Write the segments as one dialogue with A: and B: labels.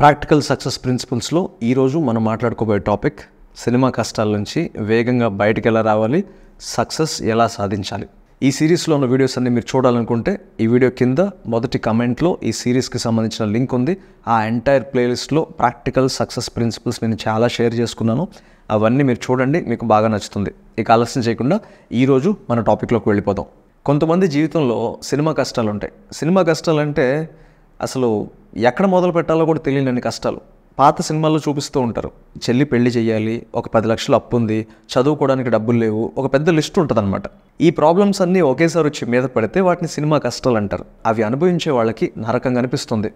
A: practical success ప్రిన్సిపల్స్లో ఈరోజు మనం మాట్లాడుకోబోయే topic cinema కష్టాల నుంచి వేగంగా బయటకు ఎలా రావాలి సక్సెస్ ఎలా సాధించాలి ఈ సిరీస్లో ఉన్న వీడియోస్ అన్ని మీరు చూడాలనుకుంటే ఈ వీడియో కింద మొదటి కమెంట్లో ఈ సిరీస్కి సంబంధించిన లింక్ ఉంది ఆ ఎంటైర్ ప్లేలిస్ట్లో ప్రాక్టికల్ సక్సెస్ ప్రిన్సిపల్స్ నేను చాలా షేర్ చేసుకున్నాను అవన్నీ మీరు చూడండి మీకు బాగా నచ్చుతుంది ఇక ఆలస్యం చేయకుండా ఈరోజు మన టాపిక్లోకి వెళ్ళిపోతాం కొంతమంది జీవితంలో సినిమా కష్టాలు ఉంటాయి సినిమా కష్టాలు అంటే అసలు ఎక్కడ మొదలు పెట్టాలో కూడా తెలియలేని కష్టాలు పాత సినిమాల్లో చూపిస్తూ ఉంటారు చెల్లి పెళ్లి చేయాలి ఒక పది లక్షలు అప్పు ఉంది చదువుకోవడానికి డబ్బులు లేవు ఒక పెద్ద లిస్ట్ ఉంటుందన్నమాట ఈ ప్రాబ్లమ్స్ అన్నీ ఒకేసారి వచ్చి మీద పడితే వాటిని సినిమా కష్టాలు అంటారు అవి అనుభవించే వాళ్ళకి నరకంగా అనిపిస్తుంది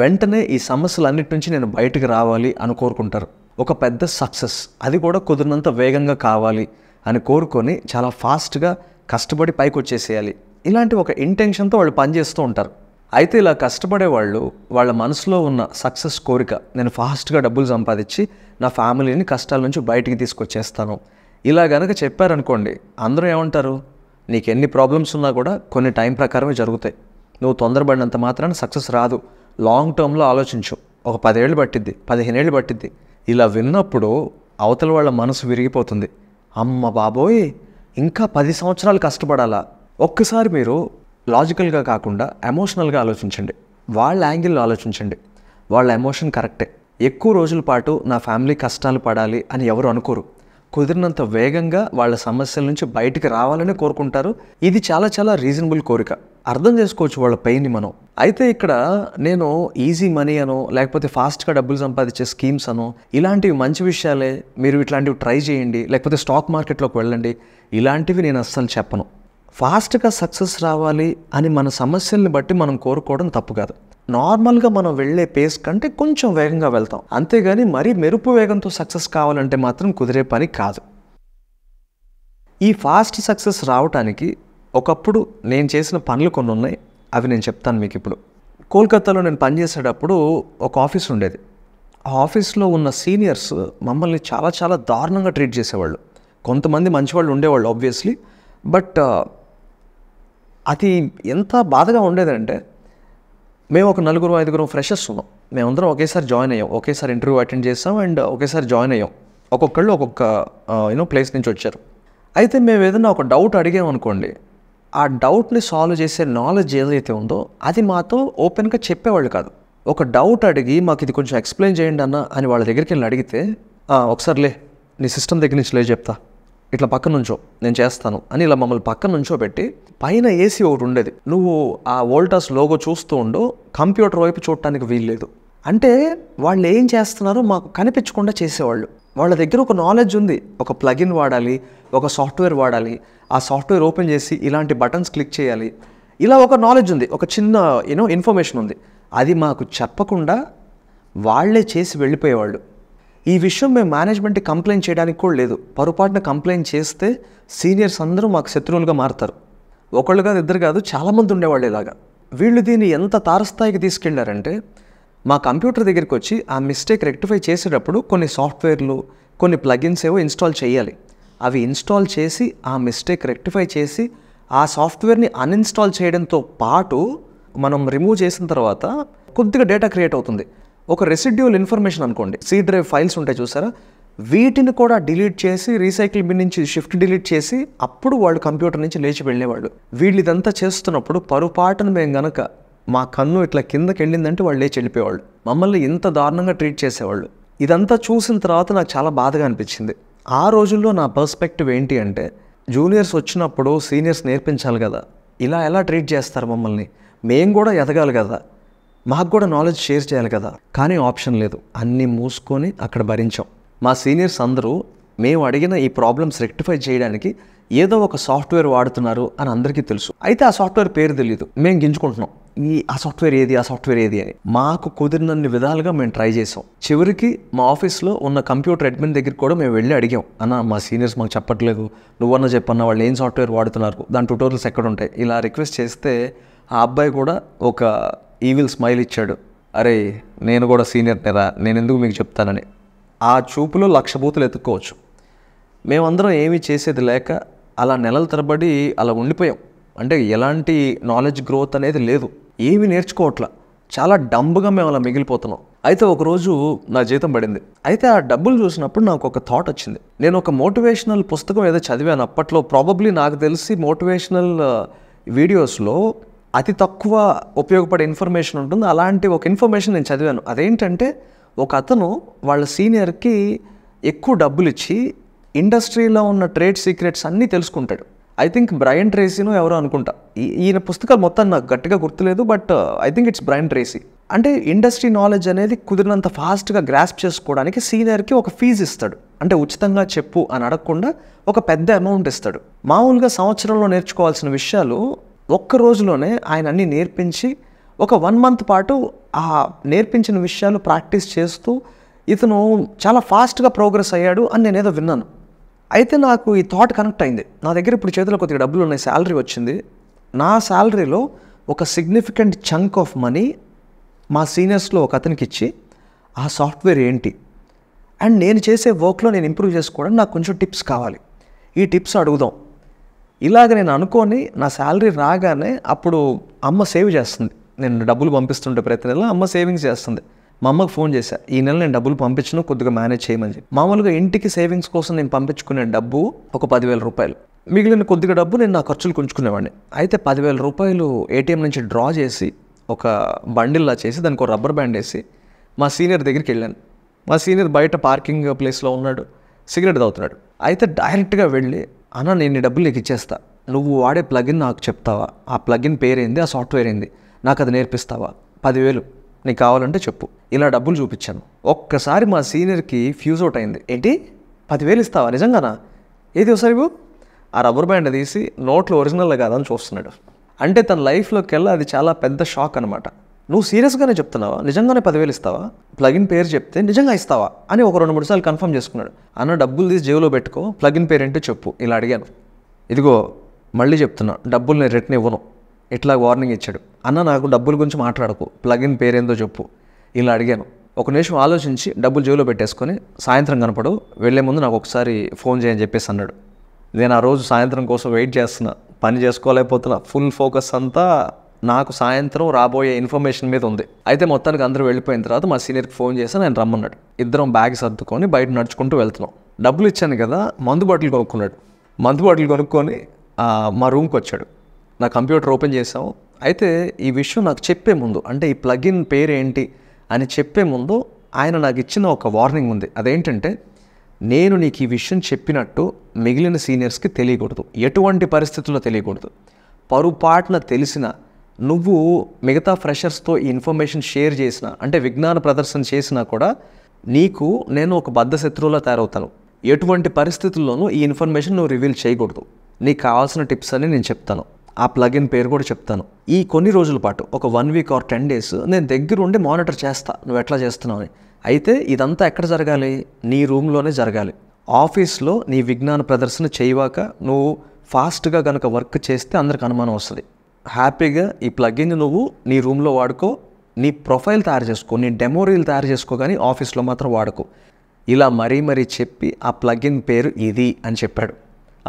A: వెంటనే ఈ సమస్యలన్నిటి నుంచి నేను బయటకు రావాలి అని కోరుకుంటారు ఒక పెద్ద సక్సెస్ అది కూడా కుదిరినంత వేగంగా కావాలి అని కోరుకొని చాలా ఫాస్ట్గా కష్టపడి పైకి వచ్చేసేయాలి ఇలాంటి ఒక ఇంటెన్షన్తో వాళ్ళు పనిచేస్తూ ఉంటారు అయితే ఇలా కష్టపడే వాళ్ళు వాళ్ళ మనసులో ఉన్న సక్సెస్ కోరిక నేను ఫాస్ట్గా డబ్బులు సంపాదించి నా ఫ్యామిలీని కష్టాల నుంచి బయటికి తీసుకొచ్చేస్తాను ఇలా గనక చెప్పారనుకోండి అందరూ ఏమంటారు నీకు ఎన్ని ప్రాబ్లమ్స్ ఉన్నా కూడా కొన్ని టైం ప్రకారమే జరుగుతాయి నువ్వు తొందరపడినంత మాత్రాన సక్సెస్ రాదు లాంగ్ టర్మ్లో ఆలోచించు ఒక పదేళ్ళు పట్టిద్ది పదిహేనేళ్ళు పట్టిద్ది ఇలా విన్నప్పుడు అవతల వాళ్ళ మనసు విరిగిపోతుంది అమ్మ బాబోయ్ ఇంకా పది సంవత్సరాలు కష్టపడాలా ఒక్కసారి మీరు లాజికల్గా కాకుండా ఎమోషనల్గా ఆలోచించండి వాళ్ళ యాంగిల్లో ఆలోచించండి వాళ్ళ ఎమోషన్ కరెక్టే ఎక్కువ రోజుల పాటు నా ఫ్యామిలీ కష్టాలు పడాలి అని ఎవరు అనుకోరు కుదిరినంత వేగంగా వాళ్ళ సమస్యల నుంచి బయటికి రావాలని కోరుకుంటారు ఇది చాలా చాలా రీజనబుల్ కోరిక అర్థం చేసుకోవచ్చు వాళ్ళ పెయిన్ని మనం అయితే ఇక్కడ నేను ఈజీ మనీ అనో లేకపోతే ఫాస్ట్గా డబ్బులు సంపాదించే స్కీమ్స్ అనో ఇలాంటివి మంచి విషయాలే మీరు ఇట్లాంటివి ట్రై చేయండి లేకపోతే స్టాక్ మార్కెట్లోకి వెళ్ళండి ఇలాంటివి నేను అస్సలు చెప్పను ఫాస్ట్గా సక్సెస్ రావాలి అని మన సమస్యల్ని బట్టి మనం కోరుకోవడం తప్పు కాదు నార్మల్గా మనం వెళ్ళే పేస్ కంటే కొంచెం వేగంగా వెళ్తాం అంతేగాని మరీ మెరుపు వేగంతో సక్సెస్ కావాలంటే మాత్రం కుదిరే పని కాదు ఈ ఫాస్ట్ సక్సెస్ రావటానికి ఒకప్పుడు నేను చేసిన పనులు కొన్ని ఉన్నాయి అవి నేను చెప్తాను మీకు ఇప్పుడు కోల్కత్తాలో నేను పనిచేసేటప్పుడు ఒక ఆఫీస్ ఉండేది ఆ ఆఫీస్లో ఉన్న సీనియర్స్ మమ్మల్ని చాలా చాలా దారుణంగా ట్రీట్ చేసేవాళ్ళు కొంతమంది మంచివాళ్ళు ఉండేవాళ్ళు ఆబ్వియస్లీ బట్ అది ఎంత బాధగా ఉండేదంటే మేము ఒక నలుగురు ఐదుగురు ఫ్రెషర్స్ ఉన్నాం మేమందరం ఒకేసారి జాయిన్ అయ్యాం ఒకేసారి ఇంటర్వ్యూ అటెండ్ చేసాం అండ్ ఒకేసారి జాయిన్ అయ్యాం ఒక్కొక్కళ్ళు ఒక్కొక్క యూనో ప్లేస్ నుంచి వచ్చారు అయితే మేము ఏదైనా ఒక డౌట్ అడిగామనుకోండి ఆ డౌట్ని సాల్వ్ చేసే నాలెడ్జ్ ఏదైతే ఉందో అది మాతో ఓపెన్గా చెప్పేవాళ్ళు కాదు ఒక డౌట్ అడిగి మాకు ఇది కొంచెం ఎక్స్ప్లెయిన్ చేయండి అన్న అని వాళ్ళ దగ్గరికి వెళ్ళి అడిగితే ఒకసారి లే నీ సిస్టమ్ దగ్గర నుంచి లే చెప్తా ఇట్లా పక్క నుంచో నేను చేస్తాను అని ఇలా మమ్మల్ని పక్క నుంచో పెట్టి పైన ఏసీ ఒకటి ఉండేది నువ్వు ఆ వోల్టాస్ లోగో చూస్తూ ఉండు కంప్యూటర్ వైపు చూడటానికి వీల్లేదు అంటే వాళ్ళు ఏం చేస్తున్నారో మాకు కనిపించకుండా చేసేవాళ్ళు వాళ్ళ దగ్గర ఒక నాలెడ్జ్ ఉంది ఒక ప్లగిన్ వాడాలి ఒక సాఫ్ట్వేర్ వాడాలి ఆ సాఫ్ట్వేర్ ఓపెన్ చేసి ఇలాంటి బటన్స్ క్లిక్ చేయాలి ఇలా ఒక నాలెడ్జ్ ఉంది ఒక చిన్న యూనో ఇన్ఫర్మేషన్ ఉంది అది మాకు చెప్పకుండా వాళ్ళే చేసి వెళ్ళిపోయేవాళ్ళు ఈ విషయం మేము మేనేజ్మెంట్ కంప్లైంట్ చేయడానికి కూడా లేదు పొరపాటున కంప్లైంట్ చేస్తే సీనియర్స్ అందరూ మాకు శత్రువులుగా మారుతారు ఒకళ్ళు కాదు ఇద్దరు కాదు చాలామంది ఉండేవాళ్ళు ఇలాగా వీళ్ళు దీన్ని ఎంత తారస్థాయికి తీసుకెళ్లారంటే మా కంప్యూటర్ దగ్గరికి వచ్చి ఆ మిస్టేక్ రెక్టిఫై చేసేటప్పుడు కొన్ని సాఫ్ట్వేర్లు కొన్ని ప్లగిన్స్ ఏవో ఇన్స్టాల్ చేయాలి అవి ఇన్స్టాల్ చేసి ఆ మిస్టేక్ రెక్టిఫై చేసి ఆ సాఫ్ట్వేర్ని అన్ఇన్స్టాల్ చేయడంతో పాటు మనం రిమూవ్ చేసిన తర్వాత కొద్దిగా డేటా క్రియేట్ అవుతుంది ఒక రెసిడ్యూల్ ఇన్ఫర్మేషన్ అనుకోండి సీ డ్రైవ్ ఫైల్స్ ఉంటాయి చూసారా వీటిని కూడా డిలీట్ చేసి రీసైకిల్ బిన్ నుంచి షిఫ్ట్ డిలీట్ చేసి అప్పుడు వాళ్ళు కంప్యూటర్ నుంచి లేచి వెళ్ళేవాళ్ళు వీళ్ళు ఇదంతా చేస్తున్నప్పుడు పరుపాటును మేము గనక మా కన్ను ఇట్లా కిందకి వెళ్ళిందంటే వాళ్ళు లేచి వెళ్ళిపోయేవాళ్ళు మమ్మల్ని ఇంత దారుణంగా ట్రీట్ చేసేవాళ్ళు ఇదంతా చూసిన తర్వాత నాకు చాలా బాధగా అనిపించింది ఆ రోజుల్లో నా పర్స్పెక్టివ్ ఏంటి అంటే జూనియర్స్ వచ్చినప్పుడు సీనియర్స్ నేర్పించాలి కదా ఇలా ఎలా ట్రీట్ చేస్తారు మమ్మల్ని మేము కూడా ఎదగాలి కదా మాకు కూడా నాలెడ్జ్ షేర్ చేయాలి కదా కానీ ఆప్షన్ లేదు అన్నీ మూసుకొని అక్కడ భరించాం మా సీనియర్స్ అందరూ మేము అడిగిన ఈ ప్రాబ్లమ్స్ రెక్టిఫై చేయడానికి ఏదో ఒక సాఫ్ట్వేర్ వాడుతున్నారు అని అందరికీ తెలుసు అయితే ఆ సాఫ్ట్వేర్ పేరు తెలియదు మేము గింజుకుంటున్నాం ఈ ఆ సాఫ్ట్వేర్ ఏది ఆ సాఫ్ట్వేర్ ఏది అని మాకు కుదిరినన్ని విధాలుగా మేము ట్రై చేసాం చివరికి మా ఆఫీస్లో ఉన్న కంప్యూటర్ అడ్మిన్ దగ్గరికి కూడా మేము వెళ్ళి అడిగాం అన్న మా సీనియర్స్ మాకు చెప్పట్లేదు నువ్వన్న చెప్పన్న వాళ్ళు ఏం సాఫ్ట్వేర్ వాడుతున్నారు దాని ట్యూటోరియల్స్ ఎక్కడ ఉంటాయి ఇలా రిక్వెస్ట్ చేస్తే ఆ అబ్బాయి కూడా ఒక ఈవిల్ స్మైల్ ఇచ్చాడు అరే నేను కూడా సీనియర్ నేరా నేను ఎందుకు మీకు చెప్తానని ఆ చూపులో లక్ష బూతులు ఎత్తుక్కోవచ్చు మేమందరం ఏమీ చేసేది లేక అలా నెలల తరబడి అలా ఉండిపోయాం అంటే ఎలాంటి నాలెడ్జ్ గ్రోత్ అనేది లేదు ఏమీ నేర్చుకోవట్లా చాలా డంబుగా మేము అలా మిగిలిపోతున్నాం అయితే ఒకరోజు నా జీతం పడింది అయితే ఆ డబ్బులు చూసినప్పుడు నాకు ఒక థాట్ వచ్చింది నేను ఒక మోటివేషనల్ పుస్తకం ఏదో చదివాను అప్పట్లో ప్రాబబ్లీ నాకు తెలిసి మోటివేషనల్ వీడియోస్లో uh, అతి తక్కువ ఉపయోగపడే ఇన్ఫర్మేషన్ ఉంటుంది అలాంటి ఒక ఇన్ఫర్మేషన్ నేను చదివాను అదేంటంటే ఒక అతను వాళ్ళ సీనియర్కి ఎక్కువ డబ్బులు ఇచ్చి ఇండస్ట్రీలో ఉన్న ట్రేడ్ సీక్రెట్స్ అన్నీ తెలుసుకుంటాడు ఐ థింక్ బ్రయన్ ట్రేసీను ఎవరో అనుకుంటా ఈయన పుస్తకాలు మొత్తం నాకు గట్టిగా గుర్తులేదు but I think it's Brian Tracy అంటే ఇండస్ట్రీ నాలెడ్జ్ అనేది కుదిరినంత ఫాస్ట్గా గ్రాస్ప్ చేసుకోవడానికి సీనియర్కి ఒక ఫీజు ఇస్తాడు అంటే ఉచితంగా చెప్పు అని అడగకుండా ఒక పెద్ద అమౌంట్ ఇస్తాడు మామూలుగా సంవత్సరంలో నేర్చుకోవాల్సిన విషయాలు ఒక్క రోజులోనే ఆయన అన్నీ నేర్పించి ఒక వన్ మంత్ పాటు ఆ నేర్పించిన విషయాలు ప్రాక్టీస్ చేస్తూ ఇతను చాలా ఫాస్ట్గా ప్రోగ్రెస్ అయ్యాడు అని నేనేదో విన్నాను అయితే నాకు ఈ థాట్ కనెక్ట్ అయింది నా దగ్గర ఇప్పుడు చేతిలో కొద్దిగా డబ్బులు ఉన్నాయి శాలరీ వచ్చింది నా శాలరీలో ఒక సిగ్నిఫికెంట్ చంక్ ఆఫ్ మనీ మా సీనియర్స్లో ఒక అతనికి ఇచ్చి ఆ సాఫ్ట్వేర్ ఏంటి అండ్ నేను చేసే వర్క్లో నేను ఇంప్రూవ్ చేసుకోవడం నాకు కొంచెం టిప్స్ కావాలి ఈ టిప్స్ అడుగుదాం ఇలాగ నేను అనుకొని నా శాలరీ రాగానే అప్పుడు అమ్మ సేవ్ చేస్తుంది నేను డబ్బులు పంపిస్తుంటే ప్రతి నెల అమ్మ సేవింగ్స్ చేస్తుంది మా అమ్మకు ఫోన్ చేశా ఈ నెల నేను డబ్బులు పంపించను కొద్దిగా మేనేజ్ చేయమని చెప్పి మామూలుగా ఇంటికి సేవింగ్స్ కోసం నేను పంపించుకునే డబ్బు ఒక పదివేల రూపాయలు మిగిలిన కొద్దిగా డబ్బు నేను నా ఖర్చులు ఉంచుకునేవాడిని అయితే పదివేల రూపాయలు ఏటీఎం నుంచి డ్రా చేసి ఒక బండిల్లా చేసి దానికి ఒక రబ్బర్ బ్యాండ్ వేసి మా సీనియర్ దగ్గరికి వెళ్ళాను మా సీనియర్ బయట పార్కింగ్ ప్లేస్లో ఉన్నాడు సిగరెట్ తాగుతున్నాడు అయితే డైరెక్ట్గా వెళ్ళి అన్న నేను నీ డబ్బులు నీకు ఇచ్చేస్తా నువ్వు వాడే ప్లగిన్ నాకు చెప్తావా ఆ ప్లగిన్ పేరేంది ఆ సాఫ్ట్వేర్ ఏంది నాకు అది నేర్పిస్తావా పదివేలు నీకు కావాలంటే చెప్పు ఇలా డబ్బులు చూపించాను ఒక్కసారి మా సీనియర్కి ఫ్యూజ్ అవుట్ అయింది ఏంటి పదివేలు ఇస్తావా నిజంగానా ఏది ఒకసారి ఆ రబ్బర్ బ్యాండ్ తీసి నోట్లో ఒరిజినల్ కాదని చూస్తున్నాడు అంటే తన లైఫ్లోకి వెళ్ళి అది చాలా పెద్ద షాక్ అనమాట నువ్వు సీరియస్గానే చెప్తున్నావా నిజంగానే పదివేలు ఇస్తావా ప్లగిన్ పేరు చెప్తే నిజంగా ఇస్తావా అని ఒక రెండు మూడు సార్లు కన్ఫర్మ్ చేసుకున్నాడు అన్న డబ్బులు తీసి జేబులో పెట్టుకో ప్లగిన్ పేరు ఏంటో చెప్పు ఇలా అడిగాను ఇదిగో మళ్ళీ చెప్తున్నా డబ్బులు నేను రిటర్న్ ఇవ్వను ఇట్లా వార్నింగ్ ఇచ్చాడు అన్న నాకు డబ్బుల గురించి మాట్లాడకు ప్లగిన్ పేరేందో చెప్పు ఇలా అడిగాను ఒక నిమిషం ఆలోచించి డబ్బులు జేబులో పెట్టేసుకొని సాయంత్రం కనపడు వెళ్లే ముందు నాకు ఒకసారి ఫోన్ చేయని చెప్పేసి అన్నాడు నేను ఆ రోజు సాయంత్రం కోసం వెయిట్ చేస్తున్నా పని చేసుకోలేకపోతున్నా ఫుల్ ఫోకస్ అంతా నాకు సాయంత్రం రాబోయే ఇన్ఫర్మేషన్ మీద ఉంది అయితే మొత్తానికి అందరూ వెళ్ళిపోయిన తర్వాత మా సీనియర్కి ఫోన్ చేసి నేను రమ్మన్నాడు ఇద్దరం బ్యాగ్ సర్దుకొని బయట నడుచుకుంటూ వెళ్తున్నాం డబ్బులు ఇచ్చాను కదా మందు బాటిల్ కొనుక్కున్నాడు మందు బాటిల్ కొనుక్కొని మా రూమ్కి వచ్చాడు నా కంప్యూటర్ ఓపెన్ చేసాము అయితే ఈ విషయం నాకు చెప్పే ముందు అంటే ఈ ప్లగిన్ పేరేంటి అని చెప్పే ముందు ఆయన నాకు ఇచ్చిన ఒక వార్నింగ్ ఉంది అదేంటంటే నేను నీకు ఈ విషయం చెప్పినట్టు మిగిలిన సీనియర్స్కి తెలియకూడదు ఎటువంటి పరిస్థితుల్లో తెలియకూడదు పరుపాటున తెలిసిన నువ్వు మిగతా ఫ్రెషర్స్తో ఈ ఇన్ఫర్మేషన్ షేర్ చేసిన అంటే విజ్ఞాన ప్రదర్శన చేసినా కూడా నీకు నేను ఒక బద్ధ శత్రువులా తయారవుతాను ఎటువంటి పరిస్థితుల్లోనూ ఈ ఇన్ఫర్మేషన్ నువ్వు రివీల్ చేయకూడదు నీకు కావాల్సిన టిప్స్ అని నేను చెప్తాను ఆ ప్లగిన్ పేరు కూడా చెప్తాను ఈ కొన్ని రోజుల పాటు ఒక one week or ten days నేను దగ్గర ఉండి మానిటర్ చేస్తా నువ్వు ఎట్లా చేస్తున్నావు అని అయితే ఇదంతా ఎక్కడ జరగాలి నీ రూమ్లోనే జరగాలి ఆఫీస్లో నీ విజ్ఞాన ప్రదర్శన చేయవాక నువ్వు ఫాస్ట్గా కనుక వర్క్ చేస్తే అందరికి అనుమానం వస్తుంది హ్యాపీగా ఈ ప్లగ్గిన్ని నువ్వు నీ రూమ్లో వాడుకో నీ ప్రొఫైల్ తయారు చేసుకో నీ డెమోరీలు తయారు చేసుకో కానీ ఆఫీస్లో మాత్రం వాడుకో ఇలా మరీ మరీ చెప్పి ఆ ప్లగిన్ పేరు ఇది అని చెప్పాడు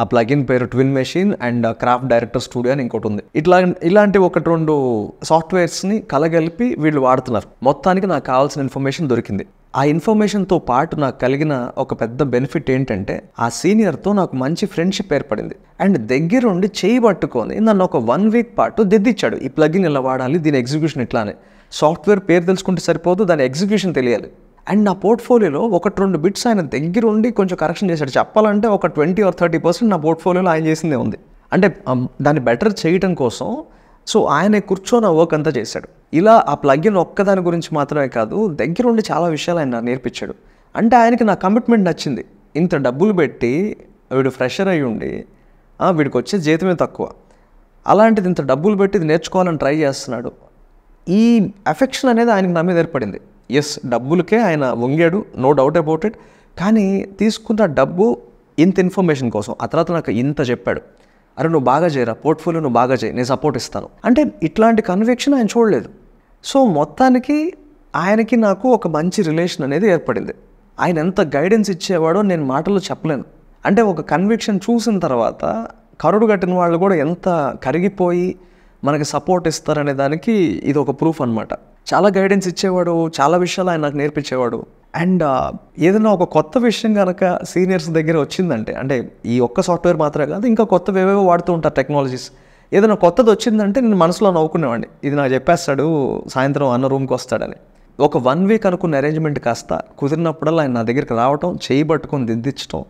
A: ఆ ప్లగిన్ పేరు twin machine and craft director studio అని ఇంకోటి ఉంది ఇట్లా ఇలాంటి ఒకటి రెండు సాఫ్ట్వేర్స్ని కలగలిపి వీళ్ళు వాడుతున్నారు మొత్తానికి నాకు కావాల్సిన ఇన్ఫర్మేషన్ దొరికింది ఆ ఇన్ఫర్మేషన్తో పాటు నాకు కలిగిన ఒక పెద్ద బెనిఫిట్ ఏంటంటే ఆ సీనియర్తో నాకు మంచి ఫ్రెండ్షిప్ ఏర్పడింది అండ్ దగ్గరుండి చేయి పట్టుకొని నన్ను ఒక వన్ వీక్ పాటు దిద్దిచ్చాడు ఈ ప్లగిన్ ఇలా వాడాలి దీని ఎగ్జిక్యూషన్ ఇట్లానే సాఫ్ట్వేర్ పేరు తెలుసుకుంటే సరిపోదు దాని ఎగ్జిక్యూషన్ తెలియాలి అండ్ నా పోర్ట్ఫోలియోలో ఒకటి రెండు బిట్స్ ఆయన దగ్గర ఉండి కొంచెం కరెక్షన్ చేశాడు చెప్పాలంటే ఒక ట్వంటీ ఆర్ థర్టీ పర్సెంట్ నా పోర్ట్ఫోలియోలో ఆయన చేసిందే ఉంది అంటే దాన్ని బెటర్ చేయటం కోసం సో ఆయన కూర్చొని వర్క్ అంతా చేశాడు ఇలా ఆ ప్లగ్గిన్ ఒక్కదాని గురించి మాత్రమే కాదు దగ్గరుండి చాలా విషయాలు ఆయన నేర్పించాడు అంటే ఆయనకి నా కమిట్మెంట్ నచ్చింది ఇంత డబ్బులు పెట్టి వీడు ఫ్రెషర్ అయ్యి ఉండి వీడికి వచ్చే జీతమే తక్కువ అలాంటిది ఇంత డబ్బులు పెట్టి ఇది నేర్చుకోవాలని ట్రై చేస్తున్నాడు ఈ అఫెక్షన్ అనేది ఆయనకు నా మీద ఏర్పడింది ఎస్ డబ్బులకే ఆయన వంగాడు నో డౌట్ అబౌట్ ఇట్ కానీ తీసుకున్న డబ్బు ఇంత ఇన్ఫర్మేషన్ కోసం ఆ తర్వాత నాకు ఇంత చెప్పాడు అరే నువ్వు బాగా చేయరా పోర్ట్ఫోలియో నువ్వు బాగా చేయి నేను సపోర్ట్ ఇస్తాను అంటే ఇట్లాంటి కన్వెక్షన్ ఆయన చూడలేదు సో మొత్తానికి ఆయనకి నాకు ఒక మంచి రిలేషన్ అనేది ఏర్పడింది ఆయన ఎంత గైడెన్స్ ఇచ్చేవాడో నేను మాటలు చెప్పలేను అంటే ఒక కన్విక్షన్ చూసిన తర్వాత కరుడు కట్టిన వాళ్ళు కూడా ఎంత కరిగిపోయి మనకి సపోర్ట్ ఇస్తారనే దానికి ఇది ఒక ప్రూఫ్ అనమాట చాలా గైడెన్స్ ఇచ్చేవాడు చాలా విషయాలు ఆయన నాకు నేర్పించేవాడు అండ్ uh, ఏదైనా ఒక కొత్త విషయం కనుక సీనియర్స్ దగ్గర వచ్చిందంటే అంటే ఈ ఒక్క సాఫ్ట్వేర్ మాత్రమే కాదు ఇంకా కొత్త ఏవేవో వాడుతూ ఉంటారు టెక్నాలజీస్ ఏదైనా కొత్తది వచ్చిందంటే నేను మనసులో నవ్వుకునేవాడిని ఇది నాకు చెప్పేస్తాడు సాయంత్రం అన్న రూమ్కి వస్తాడని ఒక వన్ వీక్ అనుకున్న అరేంజ్మెంట్ కాస్త కుదిరినప్పుడల్లా ఆయన నా దగ్గరికి రావటం చేయబట్టుకొని పట్టుకొని దిద్దించడం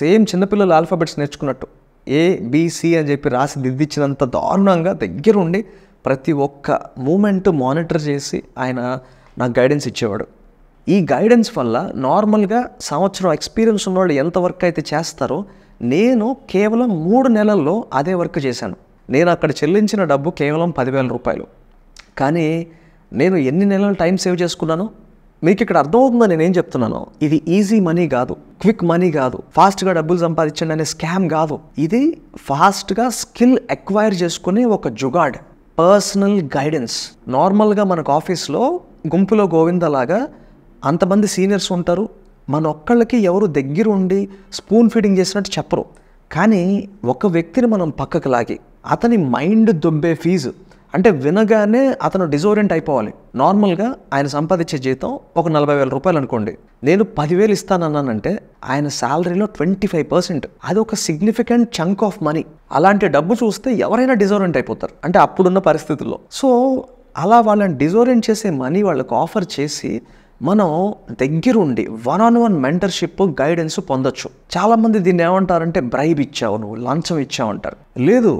A: సేమ్ చిన్నపిల్లలు ఆల్ఫాబెట్స్ నేర్చుకున్నట్టు ఏ బీసీ అని చెప్పి రాసి దిద్దించినంత దారుణంగా దగ్గర ఉండి ప్రతి ఒక్క మూమెంట్ మానిటర్ చేసి ఆయన నాకు గైడెన్స్ ఇచ్చేవాడు ఈ గైడెన్స్ వల్ల నార్మల్గా సంవత్సరం ఎక్స్పీరియన్స్ ఉన్నవాళ్ళు ఎంత వర్క్ అయితే చేస్తారో నేను కేవలం మూడు నెలల్లో అదే వర్క్ చేశాను నేను అక్కడ చెల్లించిన డబ్బు కేవలం పదివేల రూపాయలు కానీ నేను ఎన్ని నెలలు టైం సేవ్ చేసుకున్నాను మీకు ఇక్కడ అర్థమవుతుందని నేనేం చెప్తున్నాను ఇది ఈజీ మనీ కాదు క్విక్ మనీ కాదు ఫాస్ట్గా డబ్బులు సంపాదించండి అనే స్కామ్ కాదు ఇది ఫాస్ట్గా స్కిల్ అక్వైర్ చేసుకునే ఒక జుగాడ్ పర్సనల్ గైడెన్స్ నార్మల్గా మనకు ఆఫీస్లో గుంపులో గోవిందలాగా అంతమంది సీనియర్స్ ఉంటారు మన ఒక్కళ్ళకి ఎవరు దగ్గర ఉండి స్పూన్ ఫీడింగ్ చేసినట్టు చెప్పరు కానీ ఒక వ్యక్తిని మనం పక్కకు లాగి అతని మైండ్ దొబ్బే ఫీజు అంటే వినగానే అతను డిజోరెంట్ అయిపోవాలి నార్మల్గా ఆయన సంపాదించే జీతం ఒక నలభై వేల రూపాయలు అనుకోండి నేను పదివేలు ఇస్తానన్నానంటే ఆయన శాలరీలో ట్వంటీ ఫైవ్ పర్సెంట్ అది ఒక సిగ్నిఫికెంట్ చంక్ ఆఫ్ మనీ అలాంటి డబ్బు చూస్తే ఎవరైనా డిజోరెంట్ అయిపోతారు అంటే అప్పుడున్న పరిస్థితుల్లో సో అలా వాళ్ళని డిజోరెంట్ చేసే మనీ వాళ్ళకు ఆఫర్ చేసి మనం దగ్గరుండి one on one mentorship guidance పొందొచ్చు చాలామంది దీన్ని ఏమంటారంటే బ్రైబ్ ఇచ్చావు నువ్వు లంచం ఇచ్చావు అంటారు లేదు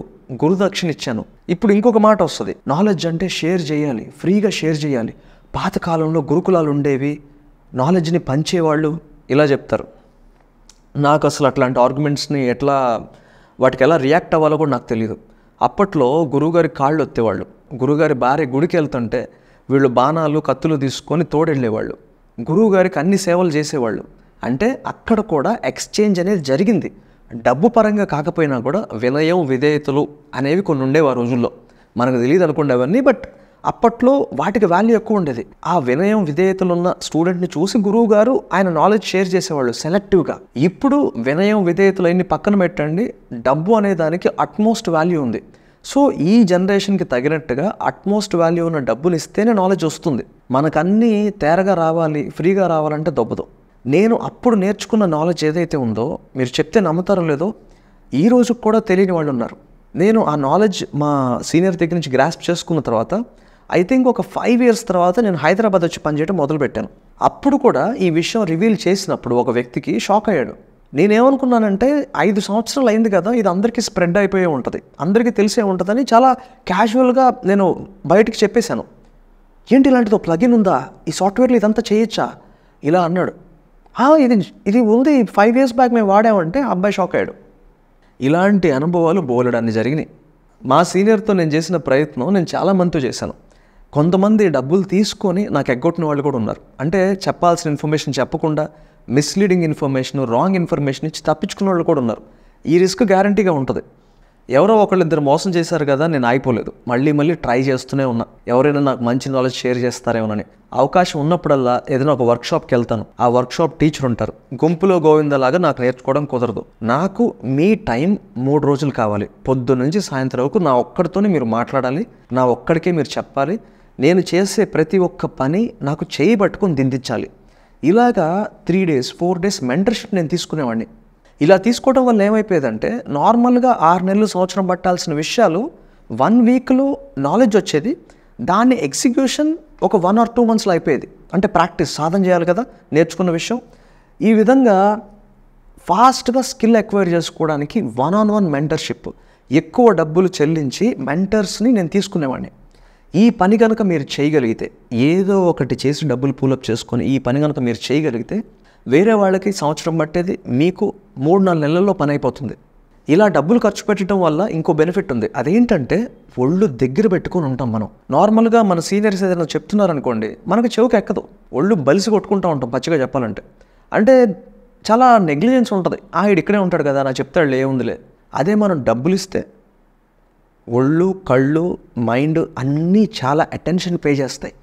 A: గురుదక్షిణ ఇచ్చాను ఇప్పుడు ఇంకొక మాట వస్తుంది నాలెడ్జ్ అంటే షేర్ చేయాలి ఫ్రీగా షేర్ చేయాలి పాతకాలంలో గురుకులాలు ఉండేవి నాలెడ్జ్ని పంచేవాళ్ళు ఇలా చెప్తారు నాకు అసలు అట్లాంటి ఆర్గ్యుమెంట్స్ని ఎట్లా వాటికి ఎలా రియాక్ట్ అవ్వాలో కూడా నాకు తెలియదు అప్పట్లో గురువుగారి కాళ్ళు వచ్చేవాళ్ళు గురువుగారి భార్య గుడికి వెళ్తుంటే వీళ్ళు బాణాలు కత్తులు తీసుకొని తోడెళ్ళేవాళ్ళు గురువుగారికి అన్ని సేవలు చేసేవాళ్ళు అంటే అక్కడ కూడా ఎక్స్చేంజ్ అనేది జరిగింది డబ్బు పరంగా కాకపోయినా కూడా వినయం విధేయతలు అనేవి కొన్ని ఉండేవి ఆ రోజుల్లో మనకు తెలియదు అనుకుండేవన్నీ బట్ అప్పట్లో వాటికి వాల్యూ ఎక్కువ ఉండేది ఆ వినయం విధేయతలు ఉన్న స్టూడెంట్ని చూసి గురువు గారు ఆయన నాలెడ్జ్ షేర్ చేసేవాళ్ళు సెలెక్టివ్గా ఇప్పుడు వినయం విధేయతలు అన్ని పక్కన పెట్టండి డబ్బు అనే దానికి అట్మోస్ట్ వాల్యూ ఉంది సో ఈ జనరేషన్కి తగినట్టుగా అట్మోస్ట్ వాల్యూ ఉన్న డబ్బులు ఇస్తేనే నాలెడ్జ్ వస్తుంది మనకన్నీ తేరగా రావాలి ఫ్రీగా రావాలంటే దొబ్బదు నేను అప్పుడు నేర్చుకున్న నాలెడ్జ్ ఏదైతే ఉందో మీరు చెప్తే నమ్ముతారో లేదో ఈ రోజు కూడా తెలియని వాళ్ళు ఉన్నారు నేను ఆ నాలెడ్జ్ మా సీనియర్ దగ్గర నుంచి గ్రాస్ప్ చేసుకున్న తర్వాత ఐ థింక్ ఒక ఫైవ్ ఇయర్స్ తర్వాత నేను హైదరాబాద్ వచ్చి పనిచేయడం మొదలుపెట్టాను అప్పుడు కూడా ఈ విషయం రివీల్ చేసినప్పుడు ఒక వ్యక్తికి షాక్ అయ్యాడు నేనేమనుకున్నానంటే ఐదు సంవత్సరాలు అయింది కదా ఇది అందరికీ స్ప్రెడ్ అయిపోయి ఉంటుంది అందరికీ తెలిసే ఉంటుందని చాలా క్యాజువల్గా నేను బయటికి చెప్పేశాను ఏంటి ఇలాంటిదో ప్లగిన్ ఉందా ఈ సాఫ్ట్వేర్లో ఇదంతా చేయొచ్చా ఇలా అన్నాడు ఇది ఇది ఉంది ఫైవ్ ఇయర్స్ బ్యాక్ మేము వాడామంటే అబ్బాయి షాక్ అయ్యాడు ఇలాంటి అనుభవాలు బోలడాన్ని జరిగినాయి మా సీనియర్తో నేను చేసిన ప్రయత్నం నేను చాలా మందితో చేశాను కొంతమంది డబ్బులు తీసుకొని నాకు ఎగ్గొట్టిన వాళ్ళు కూడా ఉన్నారు అంటే చెప్పాల్సిన ఇన్ఫర్మేషన్ చెప్పకుండా మిస్లీడింగ్ ఇన్ఫర్మేషన్ రాంగ్ ఇన్ఫర్మేషన్ ఇచ్చి తప్పించుకున్న వాళ్ళు కూడా ఉన్నారు ఈ రిస్క్ గ్యారంటీగా ఉంటుంది ఎవరో ఒకళ్ళు ఇద్దరు మోసం చేశారు కదా నేను ఆగిపోలేదు మళ్ళీ మళ్ళీ ట్రై చేస్తూనే ఉన్నా ఎవరైనా నాకు మంచి నాలెడ్జ్ షేర్ చేస్తారేమోనని అవకాశం ఉన్నప్పుడల్లా ఏదైనా ఒక వర్క్షాప్కి వెళ్తాను ఆ వర్క్షాప్ టీచర్ ఉంటారు గుంపులో గోవిందలాగా నాకు నేర్చుకోవడం కుదరదు నాకు మీ టైం మూడు రోజులు కావాలి పొద్దు నుంచి సాయంత్రం వరకు నా ఒక్కడితోనే మీరు మాట్లాడాలి నా ఒక్కడికే మీరు చెప్పాలి నేను చేసే ప్రతి ఒక్క పని నాకు చేయి పట్టుకొని దిందించాలి ఇలాగా three days four days mentorship నేను తీసుకునేవాడిని ఇలా తీసుకోవడం వల్ల ఏమైపోయేదంటే నార్మల్గా ఆరు నెలలు సంవత్సరం పట్టాల్సిన విషయాలు వన్ వీక్లో నాలెడ్జ్ వచ్చేది దాన్ని ఎగ్జిక్యూషన్ ఒక వన్ ఆర్ టూ మంత్స్లో అయిపోయేది అంటే ప్రాక్టీస్ సాధన చేయాలి కదా నేర్చుకున్న విషయం ఈ విధంగా ఫాస్ట్గా స్కిల్ ఎక్వైర్ చేసుకోవడానికి వన్ ఆన్ వన్ మెంటర్షిప్ ఎక్కువ డబ్బులు చెల్లించి మెంటర్స్ని నేను తీసుకునేవాడిని ఈ పని కనుక మీరు చేయగలిగితే ఏదో ఒకటి చేసి డబ్బులు పూలప్ చేసుకొని ఈ పని కనుక మీరు చేయగలిగితే వేరే వాళ్ళకి సంవత్సరం పట్టేది మీకు మూడు నాలుగు నెలల్లో పని అయిపోతుంది ఇలా డబ్బులు ఖర్చు పెట్టడం వల్ల ఇంకో బెనిఫిట్ ఉంది అదేంటంటే ఒళ్ళు దగ్గర పెట్టుకొని ఉంటాం మనం నార్మల్గా మన సీనియర్స్ ఏదైనా చెప్తున్నారనుకోండి మనకు చెవుకి ఎక్కదు ఒళ్ళు బలిసి కొట్టుకుంటూ ఉంటాం పచ్చిగా చెప్పాలంటే అంటే చాలా నెగ్లిజెన్స్ ఉంటుంది ఆయన ఇక్కడే ఉంటాడు కదా నా చెప్తాడు ఏముందిలే అదే మనం డబ్బులు ఇస్తే ఒళ్ళు కళ్ళు మైండ్ అన్నీ చాలా అటెన్షన్ పే చేస్తాయి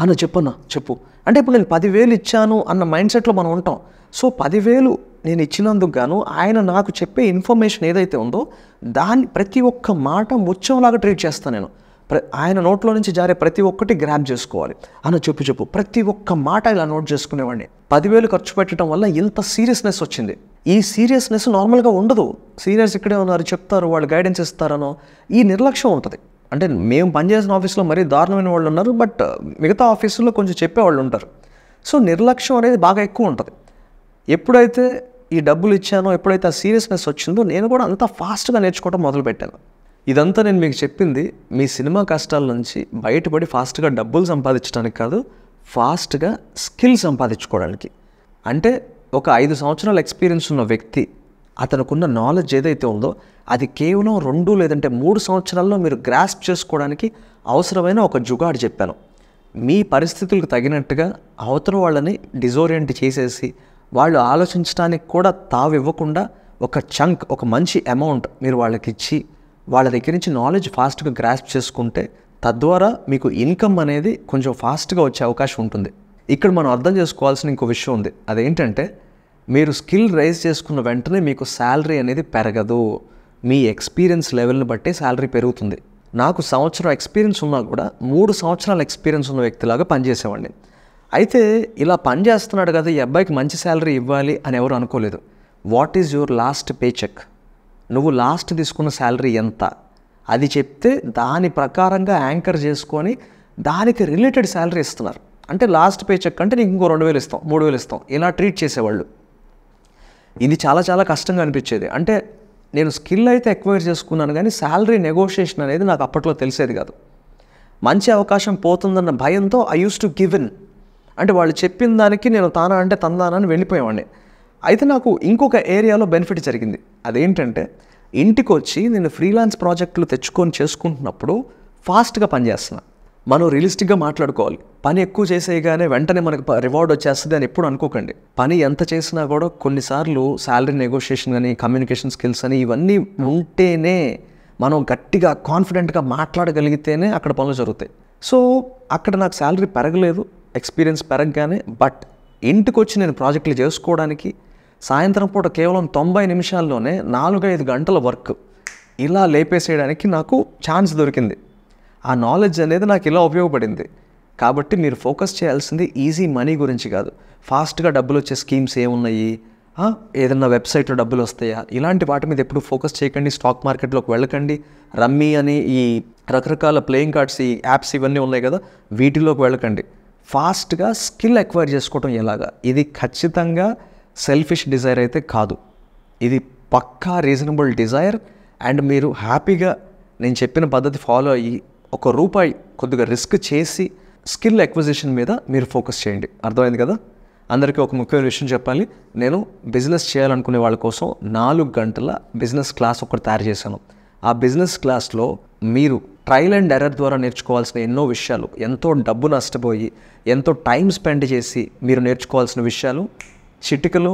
A: అన్న చెప్పన్నా చెప్పు అంటే ఇప్పుడు నేను పదివేలు ఇచ్చాను అన్న మైండ్ సెట్లో మనం ఉంటాం సో పదివేలు నేను ఇచ్చినందుకు గాను ఆయన నాకు చెప్పే ఇన్ఫర్మేషన్ ఏదైతే ఉందో దాన్ని ప్రతి ఒక్క మాట ముచ్చంలాగా ట్రీట్ చేస్తాను నేను ప్ర ఆయన నోట్లో నుంచి జారే ప్రతి ఒక్కటి గ్రాప్ చేసుకోవాలి అని చెప్పు చెప్పు ప్రతి ఒక్క మాట ఇలా నోట్ చేసుకునేవాడిని పదివేలు ఖర్చు పెట్టడం వల్ల ఇంత సీరియస్నెస్ వచ్చింది ఈ సీరియస్నెస్ నార్మల్గా ఉండదు సీరియస్ ఇక్కడే ఉన్నారు చెప్తారు వాళ్ళు గైడెన్స్ ఇస్తారనో ఈ నిర్లక్ష్యం ఉంటుంది అంటే మేము పనిచేసిన ఆఫీస్లో మరీ దారుణమైన వాళ్ళు ఉన్నారు బట్ మిగతా ఆఫీసుల్లో కొంచెం చెప్పేవాళ్ళు ఉంటారు సో నిర్లక్ష్యం అనేది బాగా ఎక్కువ ఉంటుంది ఎప్పుడైతే ఈ డబ్బులు ఇచ్చానో ఎప్పుడైతే ఆ సీరియస్నెస్ వచ్చిందో నేను కూడా అంత ఫాస్ట్గా నేర్చుకోవడం మొదలుపెట్టాను ఇదంతా నేను మీకు చెప్పింది మీ సినిమా కష్టాల నుంచి బయటపడి ఫాస్ట్గా డబ్బులు సంపాదించడానికి కాదు ఫాస్ట్గా స్కిల్ సంపాదించుకోవడానికి అంటే ఒక ఐదు సంవత్సరాల ఎక్స్పీరియన్స్ ఉన్న వ్యక్తి అతనుకున్న నాలెడ్జ్ ఏదైతే ఉందో అది కేవలం రెండు లేదంటే మూడు సంవత్సరాల్లో మీరు గ్రాస్ప్ చేసుకోవడానికి అవసరమైన ఒక జుగాడు చెప్పాను మీ పరిస్థితులకు తగినట్టుగా అవతల వాళ్ళని డిజోరియంట్ చేసేసి వాళ్ళు ఆలోచించడానికి కూడా తావివ్వకుండా ఒక చంక్ ఒక మంచి అమౌంట్ మీరు వాళ్ళకి ఇచ్చి వాళ్ళ దగ్గర నుంచి నాలెడ్జ్ ఫాస్ట్గా గ్రాస్ప్ చేసుకుంటే తద్వారా మీకు ఇన్కమ్ అనేది కొంచెం ఫాస్ట్గా వచ్చే అవకాశం ఉంటుంది ఇక్కడ మనం అర్థం చేసుకోవాల్సిన ఇంకో విషయం ఉంది అదేంటంటే మీరు స్కిల్ రైజ్ చేసుకున్న వెంటనే మీకు శాలరీ అనేది పెరగదు మీ ఎక్స్పీరియన్స్ లెవెల్ని బట్టి శాలరీ పెరుగుతుంది నాకు సంవత్సరం ఎక్స్పీరియన్స్ ఉన్నా కూడా మూడు సంవత్సరాల ఎక్స్పీరియన్స్ ఉన్న వ్యక్తిలాగా పనిచేసేవాడిని అయితే ఇలా పని చేస్తున్నాడు కదా ఈ అబ్బాయికి మంచి శాలరీ ఇవ్వాలి అని ఎవరు అనుకోలేదు what is your last pay check నువ్వు లాస్ట్ తీసుకున్న శాలరీ ఎంత అది చెప్తే దాని ప్రకారంగా యాంకర్ చేసుకొని దానికి రిలేటెడ్ శాలరీ ఇస్తున్నారు అంటే లాస్ట్ పే చెక్ అంటే నీకు ఇంకో రెండు వేలు ఇస్తాం మూడు వేలు ఇస్తాం ఇలా ట్రీట్ చేసేవాళ్ళు ఇది చాలా చాలా కష్టంగా అనిపించేది అంటే నేను స్కిల్ అయితే ఎక్వైర్ చేసుకున్నాను కానీ శాలరీ నెగోషియేషన్ అనేది నాకు అప్పట్లో తెలిసేది కాదు మంచి అవకాశం పోతుందన్న భయంతో I use to give in అంటే వాళ్ళు చెప్పిన దానికి నేను తానా అంటే తందానా అని వెళ్ళిపోయేవాడిని అయితే నాకు ఇంకొక ఏరియాలో బెనిఫిట్ జరిగింది అదేంటంటే ఇంటికి వచ్చి నేను ఫ్రీలాన్స్ ప్రాజెక్టులు తెచ్చుకొని చేసుకుంటున్నప్పుడు ఫాస్ట్గా పనిచేస్తున్నా మనం రియలిస్టిక్గా మాట్లాడుకోవాలి పని ఎక్కువ చేసేయగానే వెంటనే మనకు రివార్డ్ వచ్చేస్తుంది అని ఎప్పుడు అనుకోకండి పని ఎంత చేసినా కూడా కొన్నిసార్లు శాలరీ నెగోషియేషన్ కానీ కమ్యూనికేషన్ స్కిల్స్ అని ఇవన్నీ ఉంటేనే మనం గట్టిగా కాన్ఫిడెంట్గా మాట్లాడగలిగితేనే అక్కడ పనులు జరుగుతాయి సో అక్కడ నాకు శాలరీ పెరగలేదు ఎక్స్పీరియన్స్ పెరగగానే బట్ ఇంటికి వచ్చి నేను ప్రాజెక్టులు చేసుకోవడానికి సాయంత్రం పూట కేవలం తొంభై నిమిషాల్లోనే నాలుగైదు గంటల వర్క్ ఇలా లేపేసేయడానికి నాకు ఛాన్స్ దొరికింది ఆ నాలెడ్జ్ అనేది నాకు ఇలా ఉపయోగపడింది కాబట్టి మీరు ఫోకస్ చేయాల్సింది ఈజీ మనీ గురించి కాదు ఫాస్ట్గా డబ్బులు వచ్చే స్కీమ్స్ ఏమున్నాయి ఏదన్నా వెబ్సైట్లో డబ్బులు వస్తాయా ఇలాంటి వాటి మీద ఎప్పుడు ఫోకస్ చేయకండి స్టాక్ మార్కెట్లోకి వెళ్ళకండి రమ్మీ అని ఈ రకరకాల ప్లేయింగ్ కార్డ్స్ ఈ యాప్స్ ఇవన్నీ ఉన్నాయి కదా వీటిలోకి వెళ్ళకండి ఫాస్ట్గా స్కిల్ అక్వైర్ చేసుకోవటం ఎలాగా ఇది ఖచ్చితంగా సెల్ఫిష్ డిజైర్ అయితే కాదు ఇది పక్కా రీజనబుల్ డిజైర్ అండ్ మీరు హ్యాపీగా నేను చెప్పిన పద్ధతి ఫాలో అయ్యి ఒక రూపాయి కొద్దిగా రిస్క్ చేసి స్కిల్ అక్విజిషన్ మీద మీరు ఫోకస్ చేయండి అర్థమైంది కదా అందరికీ ఒక ముఖ్యమైన విషయం చెప్పాలి నేను బిజినెస్ చేయాలనుకునే వాళ్ళ కోసం నాలుగు గంటల బిజినెస్ క్లాస్ ఒకటి తయారు చేశాను ఆ బిజినెస్ క్లాస్లో మీరు ట్రయల్ అండ్ ఎర్రర్ ద్వారా నేర్చుకోవాల్సిన ఎన్నో విషయాలు ఎంతో డబ్బు నష్టపోయి ఎంతో టైం స్పెండ్ చేసి మీరు నేర్చుకోవాల్సిన విషయాలు చిటికలో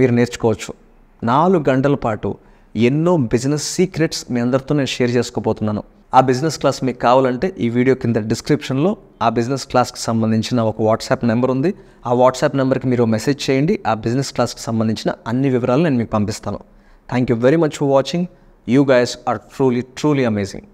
A: మీరు నేర్చుకోవచ్చు నాలుగు గంటల పాటు ఎన్నో బిజినెస్ సీక్రెట్స్ మీ అందరితో నేను షేర్ చేసుకోబోతున్నాను ఆ బిజినెస్ క్లాస్ మీకు కావాలంటే ఈ వీడియో కింద డిస్క్రిప్షన్లో ఆ బిజినెస్ క్లాస్కి సంబంధించిన ఒక వాట్సాప్ నెంబర్ ఉంది ఆ వాట్సాప్ నెంబర్కి మీరు మెసేజ్ చేయండి ఆ బిజినెస్ క్లాస్కి సంబంధించిన అన్ని వివరాలు నేను మీకు పంపిస్తాను thank you very much for watching you guys are truly truly amazing